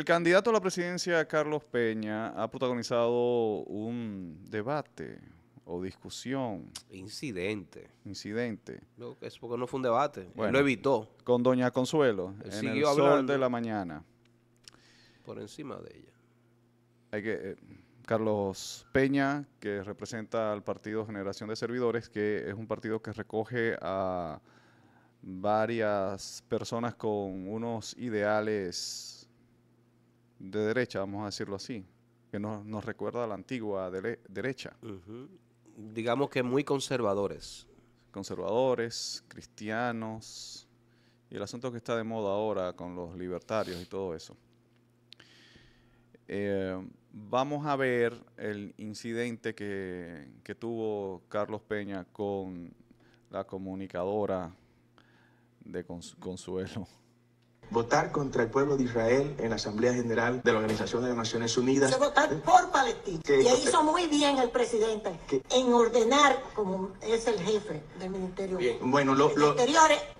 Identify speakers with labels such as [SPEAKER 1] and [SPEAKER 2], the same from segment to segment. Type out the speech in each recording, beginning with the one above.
[SPEAKER 1] El candidato a la presidencia, Carlos Peña, ha protagonizado un debate o discusión. Incidente. Incidente.
[SPEAKER 2] No, es porque no fue un debate. lo evitó.
[SPEAKER 1] Con Doña Consuelo, en el sol de la mañana. Por encima de ella. Hay que... Eh, Carlos Peña, que representa al Partido Generación de Servidores, que es un partido que recoge a varias personas con unos ideales de derecha, vamos a decirlo así, que no, nos recuerda a la antigua derecha. Digamos que muy conservadores. Conservadores, cristianos, y el asunto que está de moda ahora con los libertarios y todo eso. Eh, vamos a ver el incidente que, tuvo Carlos Peña con la comunicadora de Consuelo
[SPEAKER 3] votar contra el pueblo de Israel en la Asamblea General de la Organización de las Naciones Unidas. Se votar por Palestina. y ahí hizo muy bien el presidente en ordenar, como es el jefe del Ministerio. Bueno, lo, lo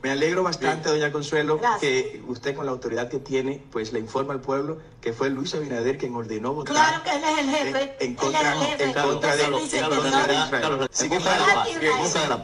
[SPEAKER 3] me alegro bastante, doña Consuelo, que usted con la autoridad que tiene, pues le informa al pueblo que fue Luis Abinader quien ordenó votar. Claro que él es el jefe. En, contra, en contra de, Israel.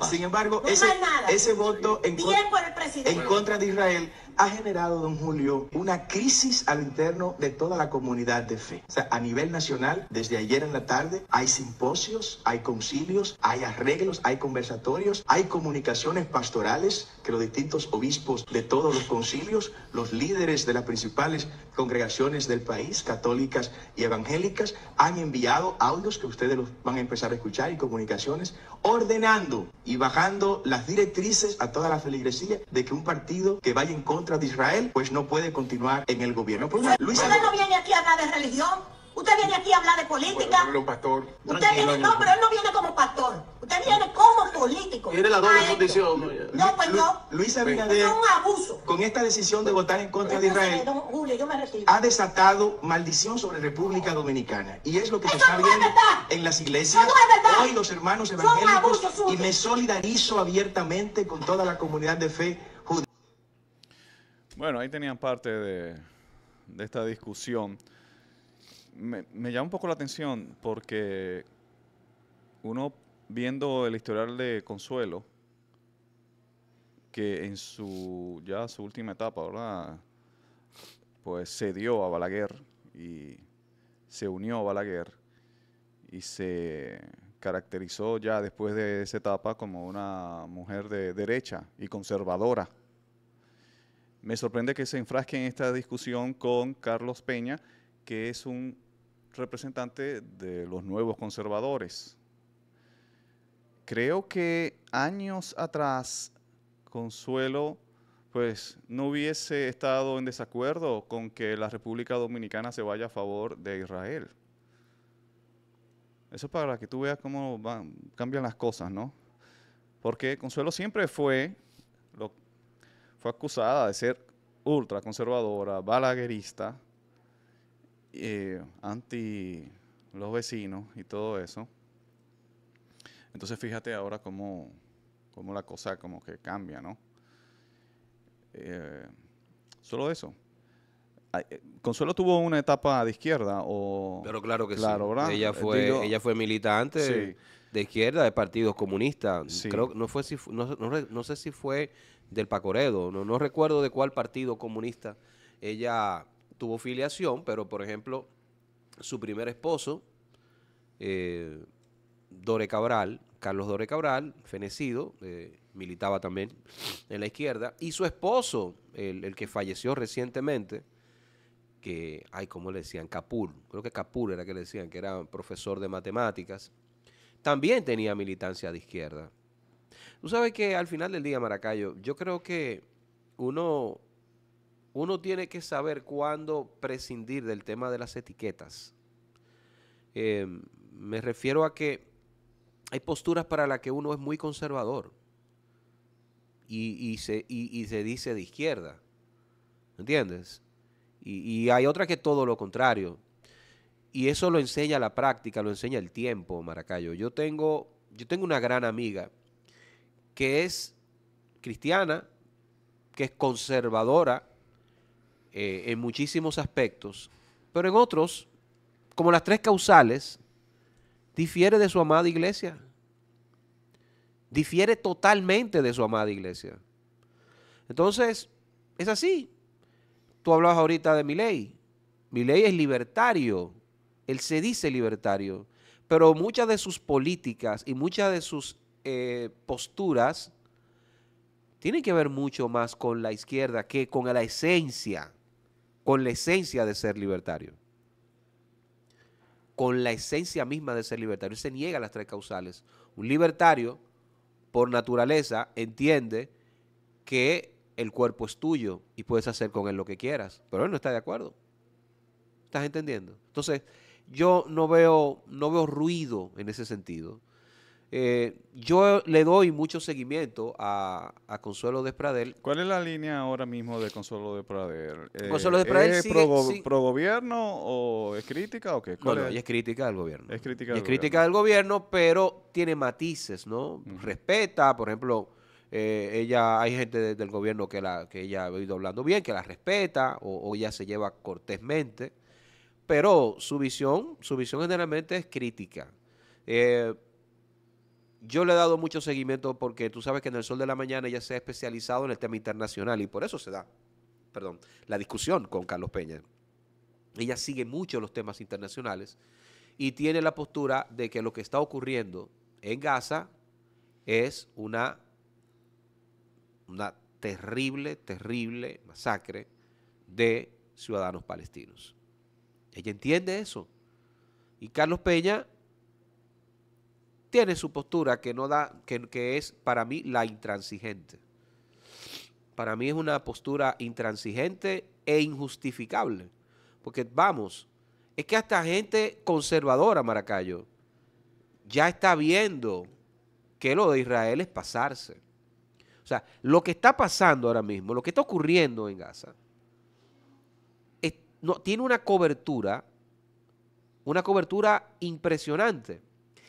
[SPEAKER 3] Sin embargo, ese, voto en contra de Israel ha generado, don Julio, una crisis al interno de toda la comunidad de fe. O sea, a nivel nacional, desde ayer en la tarde, hay simposios, hay concilios, hay arreglos, hay conversatorios, hay comunicaciones pastorales que los distintos obispos de todos los concilios, los líderes de las principales congregaciones del país, católicas y evangélicas, han enviado audios que ustedes los van a empezar a escuchar y comunicaciones, ordenando y bajando las directrices a toda la feligresía de que un partido que vaya en contra contra de Israel, pues no puede continuar en el gobierno. ¿Usted no viene aquí a hablar de religión? ¿Usted viene aquí a hablar de política? Bueno, un pastor. Usted no, pero él no viene como pastor. Usted viene como político. Tiene la doble condición. No, pues no. Luis es un abuso. con esta decisión de votar en contra de Israel, Julio, yo me ha desatado maldición sobre República Dominicana. Y es lo que se está viendo en las iglesias. Hoy los hermanos evangélicos, y me solidarizo abiertamente con toda la comunidad de fe
[SPEAKER 1] bueno, ahí tenían parte de, esta discusión. Me, llama un poco la atención porque uno viendo el historial de Consuelo, que en su ya su última etapa, ¿verdad? Pues cedió a Balaguer y se unió a Balaguer y se caracterizó ya después de esa etapa como una mujer de derecha y conservadora. Me sorprende que se enfrasque en esta discusión con Carlos Peña, que es un representante de los nuevos conservadores. Creo que años atrás, Consuelo, pues no hubiese estado en desacuerdo con que la República Dominicana se vaya a favor de Israel. Eso para que tú veas cómo cambian las cosas, ¿no? Porque Consuelo siempre fue fue acusada de ser ultraconservadora, balaguerista, eh, anti los vecinos y todo eso. Entonces fíjate ahora cómo, cómo la cosa como que cambia, ¿no? Eh, solo eso. Eh, Consuelo tuvo una etapa de izquierda o... Pero claro que sí. Ella fue, ella
[SPEAKER 2] fue militante de izquierda, de partidos comunistas. Creo, no, fue no, no sé si fue del Pacoredo. No, no recuerdo de cuál partido comunista ella tuvo filiación, pero por ejemplo, su primer esposo, eh, Dore Cabral, Carlos Dore Cabral, fenecido, eh, militaba también en la izquierda, y su esposo, el, el que falleció recientemente, que, ay, ¿cómo le decían? Capul, creo que Capul era que le decían, que era profesor de matemáticas, también tenía militancia de izquierda. Tú sabes que al final del día, Maracayo, yo creo que uno, uno tiene que saber cuándo prescindir del tema de las etiquetas. Em, me refiero a que hay posturas para las que uno es muy conservador y, se, se dice de izquierda. ¿Entiendes? Y, hay otra que todo lo contrario. Y eso lo enseña la práctica, lo enseña el tiempo, Maracayo. Yo tengo, yo tengo una gran amiga que es cristiana, que es conservadora eh, en muchísimos aspectos, pero en otros, como las tres causales, difiere de su amada iglesia. Difiere totalmente de su amada iglesia. Entonces, es así. Tú hablabas ahorita de mi ley. Mi ley es libertario. Él se dice libertario. Pero muchas de sus políticas y muchas de sus eh, posturas tienen que ver mucho más con la izquierda que con la esencia, con la esencia de ser libertario. Con la esencia misma de ser libertario. Se niega las tres causales. Un libertario, por naturaleza, entiende que el cuerpo es tuyo y puedes hacer con él lo que quieras. Pero él no está de acuerdo. ¿Estás entendiendo? Entonces, yo no veo, no veo ruido en ese sentido. Eh, yo
[SPEAKER 1] le doy mucho seguimiento a, Consuelo Despradel ¿Cuál es la línea ahora mismo de Consuelo de eh, Consuelo de ¿Es pro, gobierno o es crítica
[SPEAKER 2] o qué? Bueno, es? es crítica del gobierno.
[SPEAKER 1] Es crítica, del, es crítica
[SPEAKER 2] gobierno. gobierno, pero tiene matices, ¿no? Respeta, por ejemplo, eh, ella, hay gente del gobierno que, la, que ella ha ido hablando bien, que la respeta o, o ella se lleva cortésmente, pero su visión, su visión generalmente es crítica. Eh, yo le he dado mucho seguimiento porque tú sabes que en el Sol de la Mañana ella se ha especializado en el tema internacional y por eso se da, perdón, la discusión con Carlos Peña. Ella sigue mucho los temas internacionales y tiene la postura de que lo que está ocurriendo en Gaza es una, una terrible, terrible masacre de ciudadanos palestinos. Ella entiende eso. Y Carlos Peña tiene su postura que no da, que, es para mí la intransigente. Para mí es una postura intransigente e injustificable. Porque vamos, es que hasta gente conservadora, Maracayo, ya está viendo que lo de Israel es pasarse. O sea, lo que está pasando ahora mismo, lo que está ocurriendo en Gaza, tiene una cobertura, una cobertura impresionante.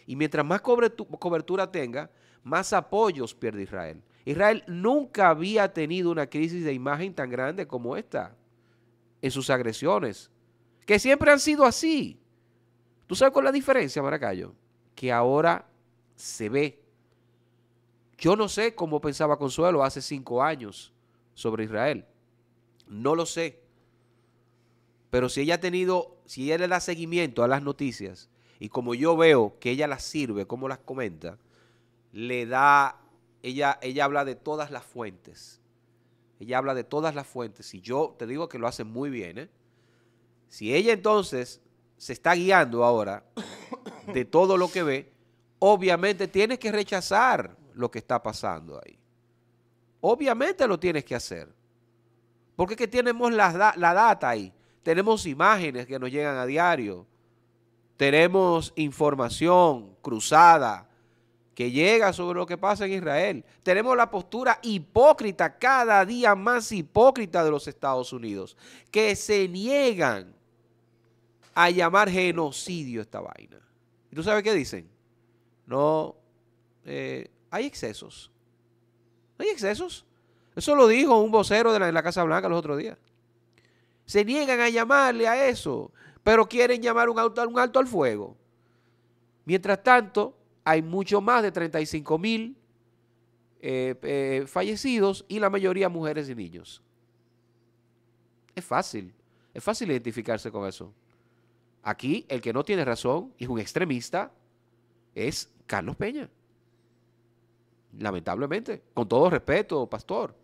[SPEAKER 2] Y mientras más cobertura tenga, más apoyos pierde Israel. Israel nunca había tenido una crisis de imagen tan grande como esta en sus agresiones, que siempre han sido así. ¿Tú sabes cuál es la diferencia, Maracayo? Que ahora se ve. Yo no sé cómo pensaba Consuelo hace cinco años sobre Israel. No lo sé. Pero si ella ha tenido, si ella le da seguimiento a las noticias y como yo veo que ella las sirve, como las comenta, le da, ella, ella habla de todas las fuentes. Ella habla de todas las fuentes. Y yo te digo que lo hace muy bien. ¿eh? Si ella entonces se está guiando ahora de todo lo que ve, obviamente tienes que rechazar lo que está pasando ahí. Obviamente lo tienes que hacer. Porque es que tenemos la data ahí. Tenemos imágenes que nos llegan a diario. Tenemos información cruzada que llega sobre lo que pasa en Israel. Tenemos la postura hipócrita, cada día más hipócrita de los Estados Unidos, que se niegan a llamar genocidio esta vaina. ¿Y tú sabes qué dicen? No, eh, hay excesos. hay excesos. Eso lo dijo un vocero de la, la Casa Blanca los otros días. Se niegan a llamarle a eso pero quieren llamar un, alto al fuego. Mientras tanto, hay mucho más de 35 mil eh, eh, fallecidos y la mayoría mujeres y niños. Es fácil, es fácil identificarse con eso. Aquí el que no tiene razón y es un extremista es Carlos Peña. Lamentablemente, con todo respeto, pastor.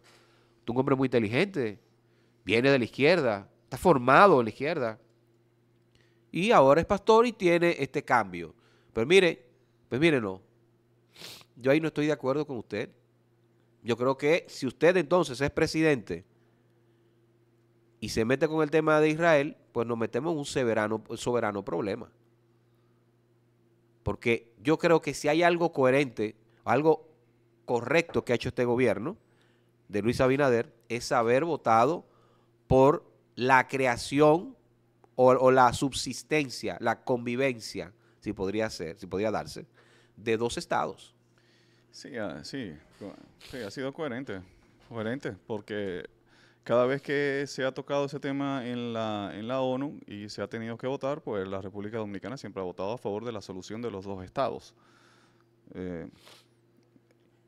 [SPEAKER 2] Tú un hombre muy inteligente, viene de la izquierda, está formado en la izquierda, y ahora es pastor y tiene este cambio. Pero mire, pues no yo ahí no estoy de acuerdo con usted. Yo creo que si usted entonces es presidente y se mete con el tema de Israel, pues nos metemos en un soberano, soberano problema. Porque yo creo que si hay algo coherente, algo correcto que ha hecho este gobierno de Luis Abinader, es haber votado por la creación o, la subsistencia, la convivencia, si podría ser, si podría darse, de dos estados.
[SPEAKER 1] Sí, ah, sí, ha sido coherente, coherente, porque cada vez que se ha tocado ese tema en la, en la ONU y se ha tenido que votar, pues la República Dominicana siempre ha votado a favor de la solución de los dos estados. Eh,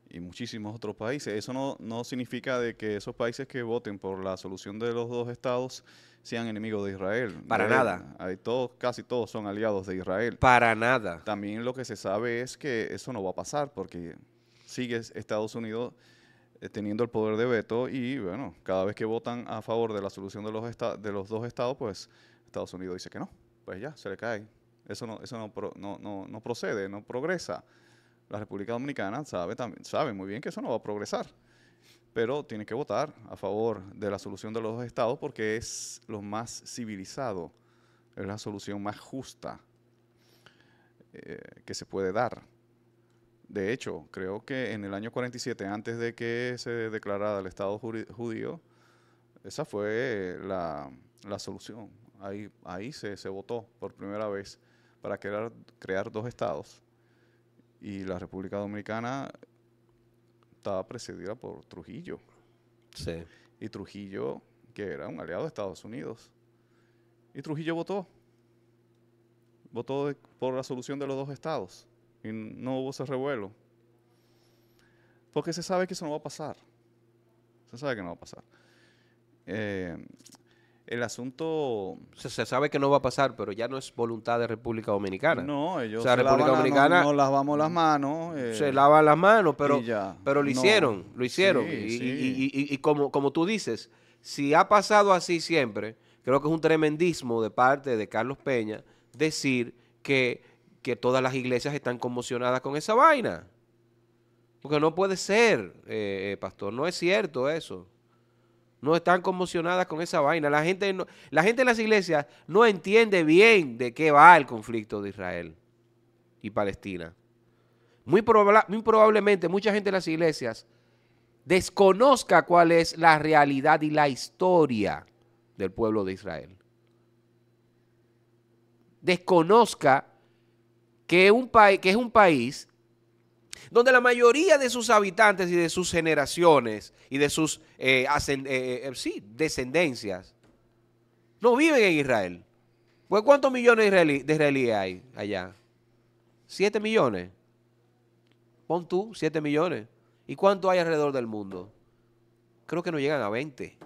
[SPEAKER 1] y muchísimos otros países. Eso no, no significa de que esos países que voten por la solución de los dos estados sean enemigos de Israel. Para nada. Hay todos, casi todos son aliados de Israel. Para nada. También lo que se sabe es que eso no va a pasar porque sigue Estados Unidos eh, teniendo el poder de veto y bueno, cada vez que votan a favor de la solución de los, de los dos estados, pues Estados Unidos dice que no, pues ya, se le cae. Eso no, eso no, no, no, procede, no progresa. La República Dominicana sabe, sabe muy bien que eso no va a progresar pero tiene que votar a favor de la solución de los dos estados porque es lo más civilizado, es la solución más justa eh, que se puede dar. De hecho, creo que en el año 47, antes de que se declarara el Estado judío, esa fue la, la solución. Ahí, ahí se, se, votó por primera vez para crear, crear dos estados. Y la República Dominicana estaba precedida por Trujillo. Sí. Y Trujillo, que era un aliado de Estados Unidos. Y Trujillo votó. Votó por la solución de los dos estados. Y no hubo ese revuelo. Porque se sabe que eso no va a pasar. Se sabe que no va a pasar.
[SPEAKER 2] Eh, el asunto... Se, sabe que no va a pasar, pero ya no es voluntad de República Dominicana. No, ellos República Dominicana, no,
[SPEAKER 1] lavamos las manos. Eh, se lavan
[SPEAKER 2] las manos, pero, pero lo hicieron, lo hicieron. y, y, y, como, como tú dices, si ha pasado así siempre, creo que es un tremendismo de parte de Carlos Peña decir que, que todas las iglesias están conmocionadas con esa vaina. Porque no puede ser, eh, eh, pastor, no es cierto eso no están conmocionadas con esa vaina. La gente, no, la gente en las iglesias no entiende bien de qué va el conflicto de Israel y Palestina. Muy, muy probablemente mucha gente en las iglesias desconozca cuál es la realidad y la historia del pueblo de Israel. Desconozca que, un que es un país donde la mayoría de sus habitantes y de sus generaciones y de sus eh, eh, eh, descendencias no viven en Israel. Pues, ¿cuántos millones de israelíes hay allá? ¿Siete millones? Pon tú, siete
[SPEAKER 1] millones. ¿Y cuánto hay alrededor del mundo? Creo que no llegan a 20.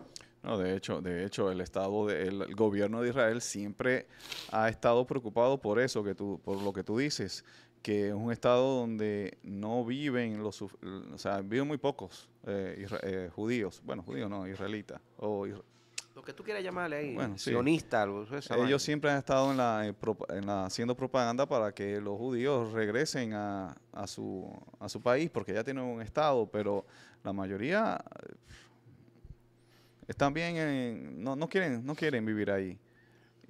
[SPEAKER 1] No, de hecho, de hecho, el estado el, gobierno de Israel siempre ha estado preocupado por eso que tú, por lo que tú dices que es un estado donde no viven los, o sea, viven muy pocos eh, eh, judíos, bueno, judíos no, israelitas. lo
[SPEAKER 2] que tú quieras llamarle ahí, sionista,
[SPEAKER 1] Ellos siempre han estado eh, en la, haciendo propaganda para que los judíos regresen a, su, país, porque ya tienen un estado, pero la mayoría están bien, no, quieren, no quieren vivir ahí.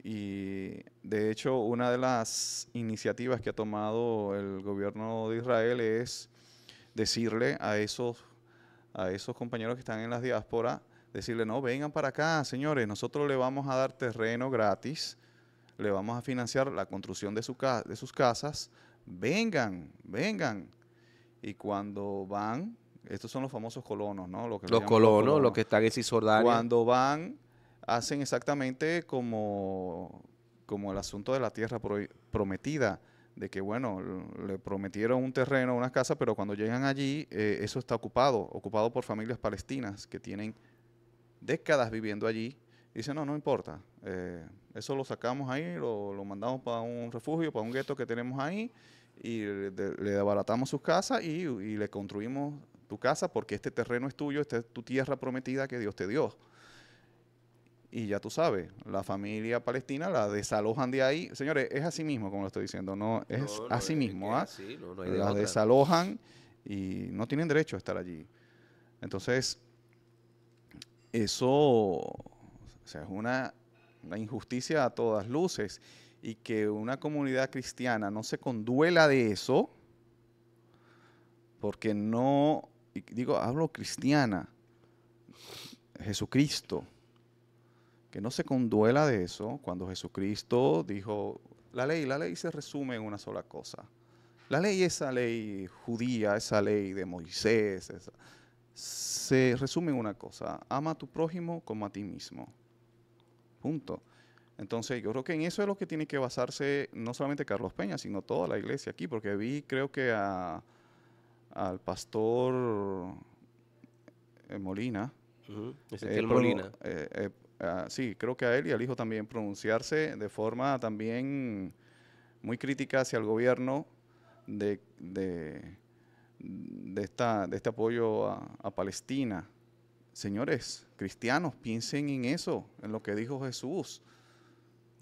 [SPEAKER 1] Y de hecho, una de las iniciativas que ha tomado el gobierno de Israel es decirle a esos, a esos compañeros que están en las diásporas, decirle, no, vengan para acá, señores, nosotros le vamos a dar terreno gratis, le vamos a financiar la construcción de, su de sus casas, vengan, vengan. Y cuando van, estos son los famosos colonos, ¿no? los, colonos, los que
[SPEAKER 2] están en Cuando
[SPEAKER 1] van hacen exactamente como, como el asunto de la tierra prometida, de que, bueno, le prometieron un terreno, una casa, pero cuando llegan allí, eh, eso está ocupado, ocupado por familias palestinas que tienen décadas viviendo allí. Dicen, no, no importa, eh, eso lo sacamos ahí, lo, mandamos para un refugio, para un gueto que tenemos ahí, y le abaratamos sus casas y, y, le construimos tu casa porque este terreno es tuyo, esta es tu tierra prometida que Dios te dio. Y ya tú sabes, la familia palestina la desalojan de ahí. Señores, es así mismo, como lo estoy diciendo, no es así mismo. ¿ah? la desalojan y no tienen derecho a estar allí. Entonces, eso es una, una injusticia a todas luces. Y que una comunidad cristiana no se conduela de eso, porque no, digo, hablo cristiana, Jesucristo que no se conduela de eso cuando Jesucristo dijo, la ley, la ley se resume en una sola cosa. La ley, esa ley judía, esa ley de Moisés, se resume en una cosa, ama a tu prójimo como a ti mismo. Punto. Entonces yo creo que en eso es lo que tiene que basarse no solamente Carlos Peña, sino toda la iglesia aquí, porque vi creo que al pastor eh, Molina, eh, Molina. Eh, Ah, sí, creo que a él y al hijo también, pronunciarse de forma también muy crítica hacia el gobierno de, de, esta, de este apoyo a, Palestina. Señores, cristianos, piensen en eso, en lo que dijo Jesús.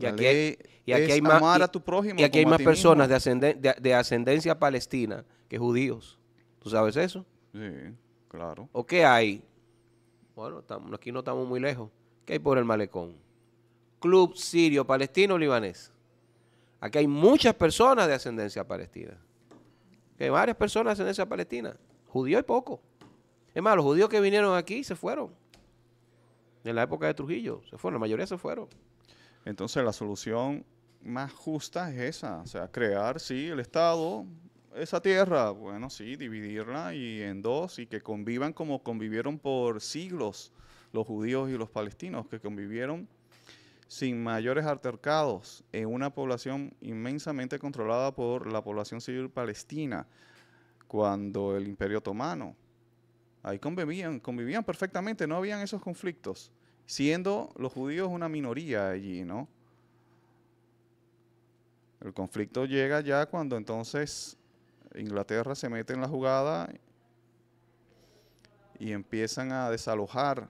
[SPEAKER 1] Y aquí, hay, más, más personas
[SPEAKER 2] de, de, ascendencia palestina que judíos. ¿Tú sabes eso? Sí, claro. ¿O qué hay? Bueno, aquí no estamos muy lejos. ¿Qué hay por el malecón? Club sirio, palestino, libanés. Aquí hay muchas personas de ascendencia palestina. Hay varias personas de ascendencia palestina. Judío hay poco. Es más, los judíos que vinieron aquí se fueron. En la época
[SPEAKER 1] de Trujillo, se fueron, la mayoría se fueron. Entonces la solución más justa es esa, o sea, crear, sí, el Estado, esa tierra, bueno, sí, dividirla y en dos y que convivan como convivieron por siglos los judíos y los palestinos, que convivieron sin mayores altercados en una población inmensamente controlada por la población civil palestina cuando el imperio otomano. Ahí convivían, convivían perfectamente, no habían esos conflictos, siendo los judíos una minoría allí, ¿no? El conflicto llega ya cuando entonces Inglaterra se mete en la jugada y empiezan a desalojar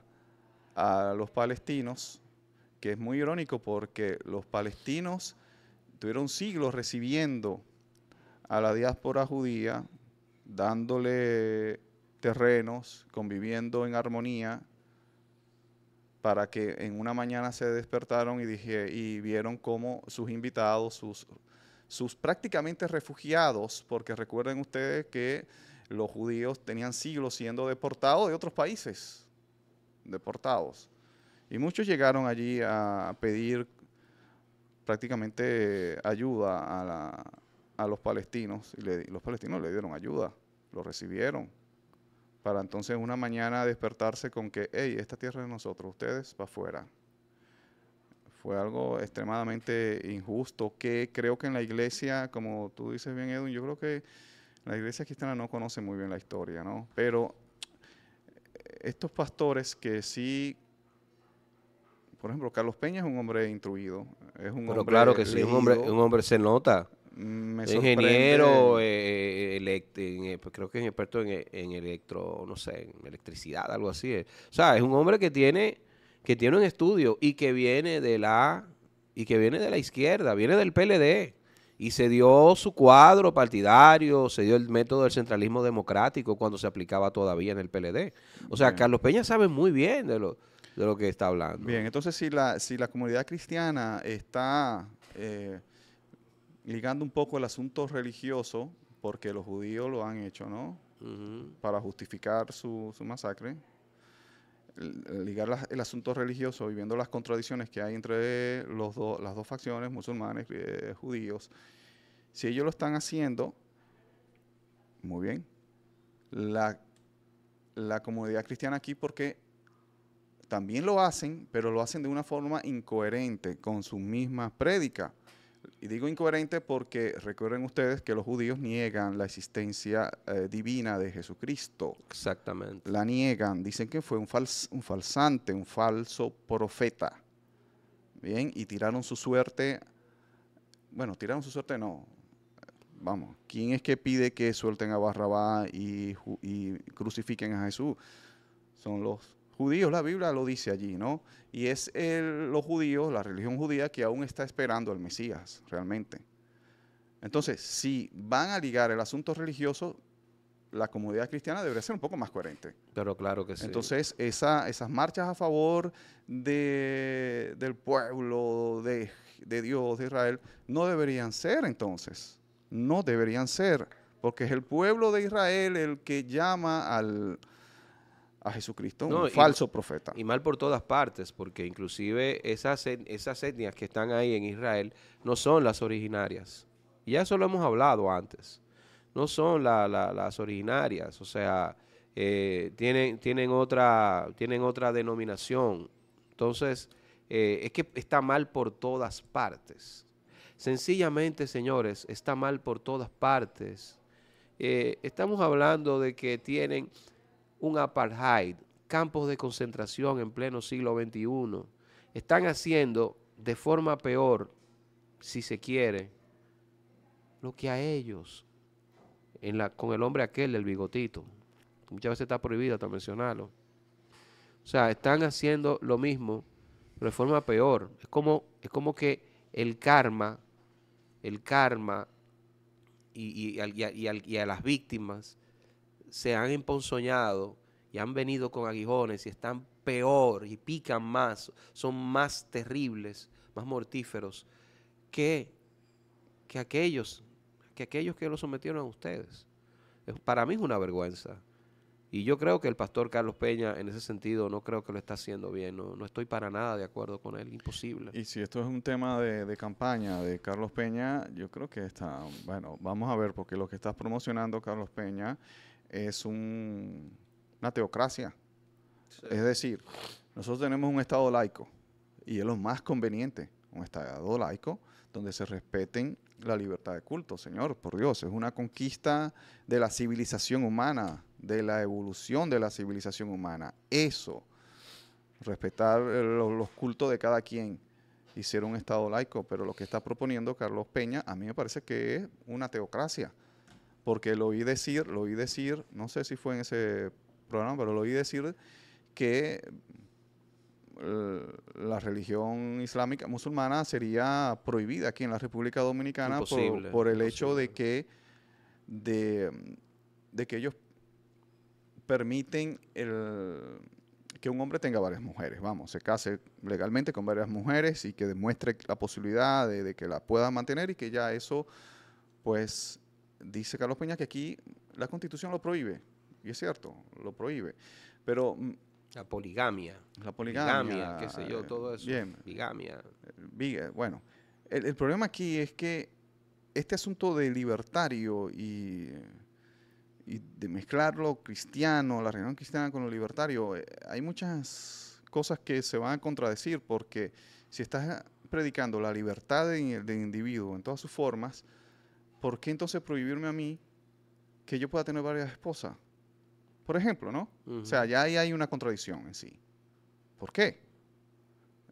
[SPEAKER 1] a los palestinos, que es muy irónico porque los palestinos tuvieron siglos recibiendo a la diáspora judía, dándole terrenos, conviviendo en armonía, para que en una mañana se despertaron y, dije, y vieron cómo sus invitados, sus, sus prácticamente refugiados, porque recuerden ustedes que los judíos tenían siglos siendo deportados de otros países deportados. Y muchos llegaron allí a pedir prácticamente ayuda a, los palestinos y, los palestinos le dieron ayuda, lo recibieron. Para entonces una mañana despertarse con que, hey, esta tierra es de nosotros, ustedes para afuera. Fue algo extremadamente injusto que creo que en la iglesia, como tú dices bien, Edwin, yo creo que la iglesia cristiana no conoce muy bien la historia, ¿no? Pero estos pastores que sí, por ejemplo, Carlos Peña es un hombre instruido, es un Pero hombre claro que sí, un hombre, un hombre se
[SPEAKER 2] nota. Mm, ingeniero,
[SPEAKER 1] eh, eh, eh, pues creo que es experto en,
[SPEAKER 2] en, electro, no sé, en electricidad, algo así. O sea, es un hombre que tiene, que tiene un estudio y que viene de la, y que viene de la izquierda, viene del PLD y se dio su cuadro partidario, se dio el método del centralismo democrático cuando se aplicaba todavía en el PLD. O sea, Carlos Peña sabe muy bien de lo, de lo que está hablando.
[SPEAKER 1] Bien, entonces si la, si la comunidad cristiana está eh, ligando un poco el asunto religioso, porque los judíos lo han hecho, ¿no? Para justificar su, su masacre, ligar el asunto religioso y viendo las contradicciones que hay entre los las dos facciones, musulmanes, y eh, judíos, si ellos lo están haciendo, muy bien, la, la comunidad cristiana aquí porque también lo hacen, pero lo hacen de una forma incoherente con su misma prédica. Y digo incoherente porque recuerden ustedes que los judíos niegan la existencia eh, divina de Jesucristo. Exactamente. La niegan, dicen que fue un, un falsante, un falso profeta. Bien, y tiraron su suerte. Bueno, tiraron su suerte, no. Vamos, ¿quién es que pide que suelten a Barrabá y, y crucifiquen a Jesús? Son los judíos, la Biblia lo dice allí, ¿no? Y es los judíos, la religión judía, que aún está esperando al Mesías, realmente. Entonces, si van a ligar el asunto religioso, la comunidad cristiana debería ser un poco más coherente. Pero claro que sí. Entonces, esa, esas marchas a favor del pueblo, de Dios, de Israel, no deberían ser entonces. No deberían ser, porque es el pueblo de Israel el que llama al, a Jesucristo, un falso profeta.
[SPEAKER 2] Y mal por todas partes, porque inclusive esas, esas etnias que están ahí en Israel no son las originarias. Y ya eso lo hemos hablado antes. No son las originarias, o sea, eh, tienen, tienen, otra, tienen otra denominación. Entonces, eh, es que está mal por todas partes. Sencillamente, señores, está mal por todas partes. Eh, estamos hablando de que tienen un apartheid, campos de concentración en pleno siglo XXI. Están haciendo de forma peor, si se quiere, lo que a ellos, con el hombre aquel del bigotito. Muchas veces está prohibido hasta mencionarlo. O sea, están haciendo lo mismo, pero de forma peor. Es como, es como que el karma, el karma y, y, y, a, las víctimas se han emponzoñado y han venido con aguijones y están peor y pican más, son más terribles, más mortíferos que, que aquellos que aquellos que lo sometieron a ustedes. Para mí es una vergüenza. Y yo creo que el pastor Carlos Peña, en ese sentido, no creo que lo está haciendo bien. No, estoy para
[SPEAKER 1] nada de acuerdo con él. Imposible. Y si esto es un tema de, de, campaña de Carlos Peña, yo creo que está. Bueno, vamos a ver, porque lo que estás promocionando Carlos Peña es una teocracia. Es decir, nosotros tenemos un Estado laico y es lo más conveniente, un Estado laico donde se respeten la libertad de culto, Señor, por Dios. Es una conquista de la civilización humana, de la evolución de la civilización humana. Eso, respetar los, los cultos de cada quien, ser un Estado laico, pero lo que está proponiendo Carlos Peña a mí me parece que es una teocracia porque lo oí decir, lo oí decir, no sé si fue en ese programa, pero lo oí decir que eh, la religión islámica musulmana sería prohibida aquí en la República Dominicana por, el hecho de que de, que ellos permiten que un hombre tenga varias mujeres, vamos, se case legalmente con varias mujeres y que demuestre la posibilidad de que la pueda mantener y que ya eso pues dice Carlos Peña que aquí la constitución lo prohíbe, y es cierto, lo prohíbe, pero... Mm, la poligamia. La poligamia. qué sé yo, todo eso. Bigamia. Eh, bueno, el, problema aquí es que este asunto de libertario y, y de mezclar lo cristiano, la reunión cristiana con lo libertario, eh, hay muchas cosas que se van a contradecir porque si estás predicando la libertad del individuo en todas sus formas, ¿por qué entonces prohibirme a mí que yo pueda tener varias esposas? Por ejemplo, ¿no? O sea, ya ahí hay una contradicción en sí. ¿Por qué?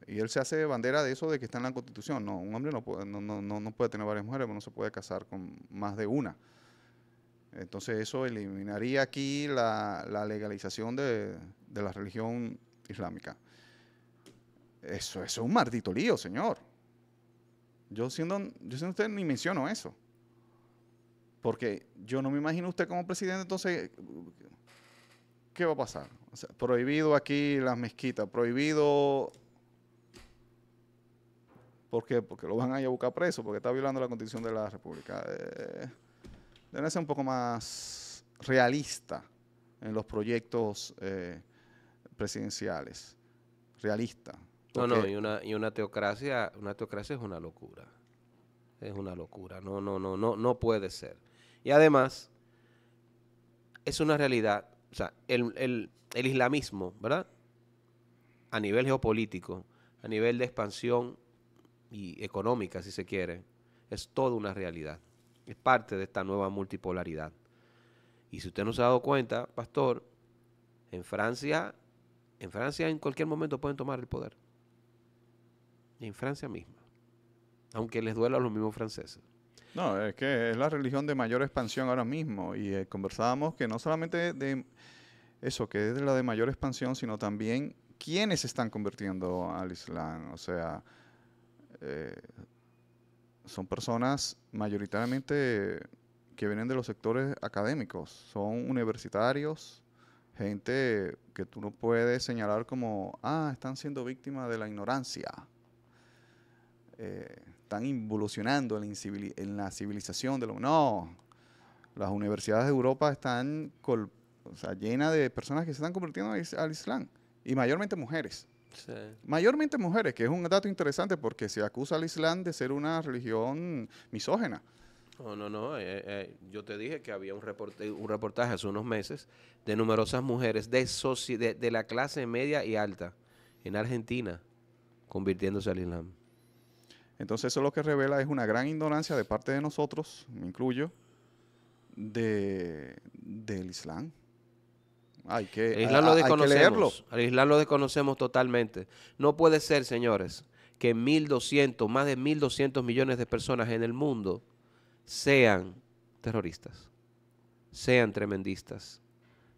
[SPEAKER 1] Y él se hace bandera de eso de que está en la Constitución. No, un hombre no puede, no, puede tener varias mujeres, no se puede casar con más de una. Entonces eso eliminaría aquí la, legalización de, la religión islámica. Eso, es un maldito lío, señor. Yo siendo, yo siendo usted ni menciono eso. Porque yo no me imagino usted como presidente, entonces, ¿qué va a pasar? prohibido aquí las mezquitas, prohibido... ¿Por qué? Porque lo van a ir a buscar preso, porque está violando la constitución de la República. Eh, deben ser un poco más realista en los proyectos eh, presidenciales. Realista. No, no, y
[SPEAKER 2] una, y una teocracia, una teocracia es una locura. Es una locura. No, no, no, no, no puede ser. Y además, es una realidad, o sea, el, islamismo, ¿verdad? A nivel geopolítico, a nivel de expansión y económica, si se quiere, es toda una realidad. Es parte de esta nueva multipolaridad. Y si usted no se ha dado cuenta, pastor, en Francia, en Francia en cualquier momento pueden tomar el poder. En Francia misma. Aunque les duela a los mismos franceses.
[SPEAKER 1] No, es que es la religión de mayor expansión ahora mismo y eh, conversábamos que no solamente de eso, que es de la de mayor expansión, sino también quiénes se están convirtiendo al Islam. O sea, eh, son personas mayoritariamente que vienen de los sectores académicos, son universitarios, gente que tú no puedes señalar como, ah, están siendo víctimas de la ignorancia. Eh, están involucionando en la, en la civilización de los No, las universidades de Europa están o llenas de personas que se están convirtiendo al, Islam, y mayormente mujeres. Mayormente mujeres, que es un dato interesante porque se acusa al Islam de ser una religión misógena.
[SPEAKER 2] Oh, no, no, no. Eh, eh, yo te dije que había un, reporte, un reportaje hace unos meses de numerosas mujeres de, de la clase media y alta en Argentina
[SPEAKER 1] convirtiéndose al Islam. Entonces eso lo que revela es una gran ignorancia de parte de nosotros, me incluyo, del Islam. Hay que, el Islam lo desconocemos,
[SPEAKER 2] Islam lo desconocemos totalmente. No puede ser, señores, que 1.200, más de 1.200 millones de personas en el mundo sean terroristas, sean tremendistas,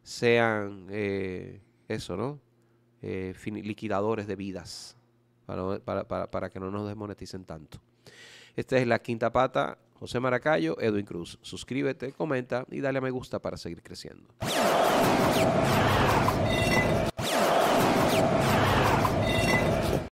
[SPEAKER 2] sean eh, eso, ¿no? Eh, liquidadores de vidas para, que no nos desmoneticen tanto. Esta es la quinta pata. José Maracayo, Edwin Cruz. Suscríbete, comenta y dale a me gusta para seguir creciendo.